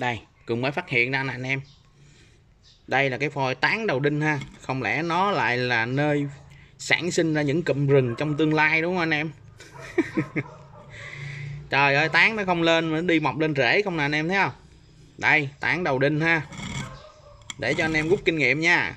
đây cường mới phát hiện ra nè anh em đây là cái phôi tán đầu đinh ha không lẽ nó lại là nơi sản sinh ra những cụm rừng trong tương lai đúng không anh em trời ơi tán nó không lên mà nó đi mọc lên rễ không nè anh em thấy không đây tán đầu đinh ha để cho anh em rút kinh nghiệm nha